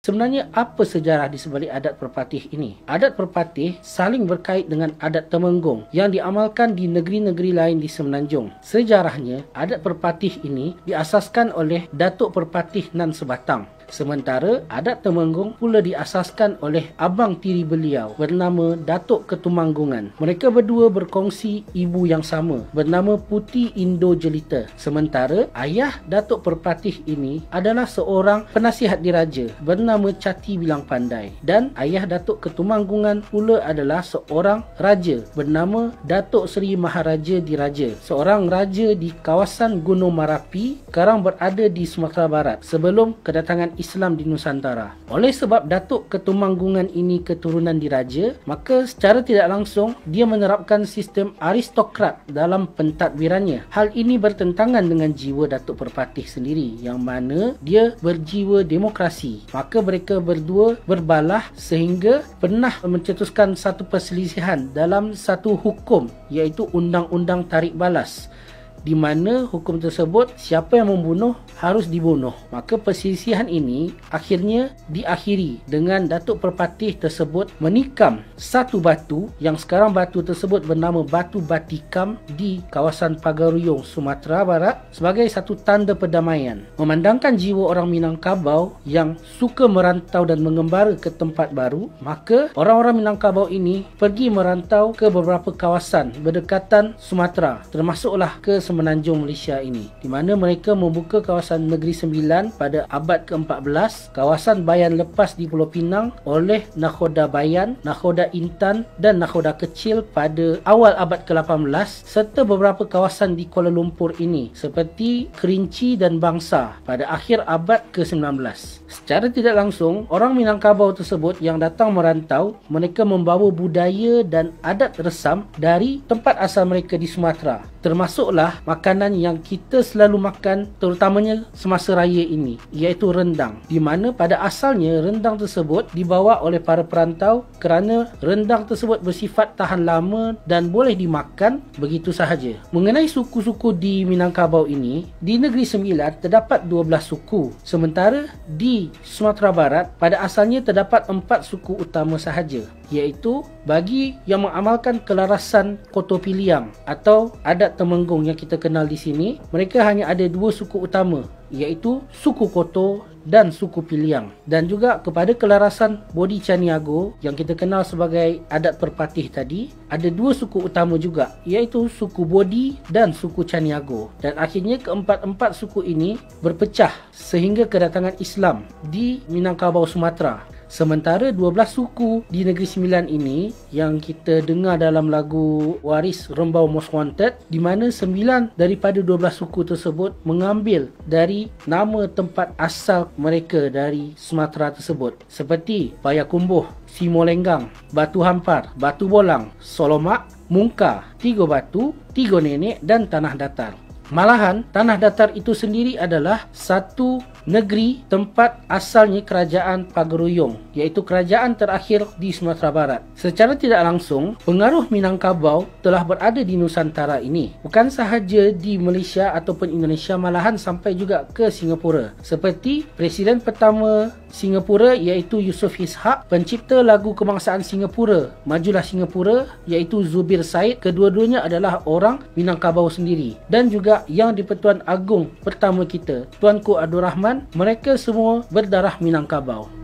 Sebenarnya apa sejarah di sebalik adat perpatih ini? Adat perpatih saling berkait dengan adat temenggung yang diamalkan di negeri-negeri lain di Semenanjung. Sejarahnya, adat perpatih ini diasaskan oleh Datuk Perpatih Nan Sebatang. Sementara adat Temenggung pula diasaskan oleh abang tiri beliau bernama Datuk Ketumanggungan. Mereka berdua berkongsi ibu yang sama bernama Puti Indo Jelita. Sementara ayah Datuk Perpatih ini adalah seorang penasihat diraja bernama Cati Bilang Pandai dan ayah Datuk Ketumanggungan pula adalah seorang raja bernama Datuk Seri Maharaja Diraja. Seorang raja di kawasan Gunung Marapi sekarang berada di Sumatera Barat. Sebelum kedatangan Islam di Nusantara. Oleh sebab Datuk Ketumanggungan ini keturunan diraja, maka secara tidak langsung dia menerapkan sistem aristokrat dalam pentadbirannya. Hal ini bertentangan dengan jiwa Datuk Perpatih sendiri yang mana dia berjiwa demokrasi. Maka mereka berdua berbalah sehingga pernah mencetuskan satu perselisihan dalam satu hukum iaitu undang-undang tarik balas di mana hukum tersebut siapa yang membunuh harus dibunuh. Maka persisihan ini akhirnya diakhiri dengan Datuk Perpatih tersebut menikam satu batu yang sekarang batu tersebut bernama Batu Batikam di kawasan Pagaruyung, Sumatera Barat sebagai satu tanda perdamaian. Memandangkan jiwa orang Minangkabau yang suka merantau dan mengembara ke tempat baru, maka orang-orang Minangkabau ini pergi merantau ke beberapa kawasan berdekatan Sumatera termasuklah ke Semenanjung Malaysia ini di mana mereka membuka kawasan Negeri Sembilan pada abad ke-14 kawasan Bayan Lepas di Pulau Pinang oleh Nakhoda Bayan, Nakhoda Intan dan Nakhoda Kecil pada awal abad ke-18 serta beberapa kawasan di Kuala Lumpur ini seperti Kerinci dan Bangsa pada akhir abad ke-19. Secara tidak langsung, orang Minangkabau tersebut yang datang merantau, mereka membawa budaya dan adat resam dari tempat asal mereka di Sumatera. Termasuklah makanan yang kita selalu makan terutamanya semasa raya ini iaitu rendang di mana pada asalnya rendang tersebut dibawa oleh para perantau kerana rendang tersebut bersifat tahan lama dan boleh dimakan begitu sahaja mengenai suku-suku di Minangkabau ini di Negeri Sembilan terdapat 12 suku sementara di Sumatera Barat pada asalnya terdapat 4 suku utama sahaja iaitu bagi yang mengamalkan kelarasan Kotopiliam atau adat temenggung yang kita kenal di sini, mereka hanya ada dua suku utama iaitu suku Koto dan suku Piliang dan juga kepada kelarasan Bodi Caniago yang kita kenal sebagai adat perpatih tadi ada dua suku utama juga iaitu suku Bodi dan suku Caniago. dan akhirnya keempat-empat suku ini berpecah sehingga kedatangan Islam di Minangkabau Sumatera Sementara 12 suku di Negeri Sembilan ini yang kita dengar dalam lagu Waris Rembau Most Wanted di mana 9 daripada 12 suku tersebut mengambil dari nama tempat asal mereka dari Sumatera tersebut seperti Payakumbuh, Simolenggang, Batu Hampar, Batu Bolang, Solomak, Mungka, Tiga Batu, Tiga Nenek dan Tanah Datar. Malahan, Tanah Datar itu sendiri adalah satu negeri tempat asalnya kerajaan Pageruyung, iaitu kerajaan terakhir di Sumatera Barat. Secara tidak langsung, pengaruh Minangkabau telah berada di Nusantara ini. Bukan sahaja di Malaysia ataupun Indonesia malahan sampai juga ke Singapura. Seperti Presiden pertama Singapura iaitu Yusof Ishak, pencipta lagu kebangsaan Singapura, Majulah Singapura iaitu Zubir Said, kedua-duanya adalah orang Minangkabau sendiri. Dan juga Yang di Pertuan Agung pertama kita, Tuanku Abdul Rahman mereka semua berdarah Minangkabau.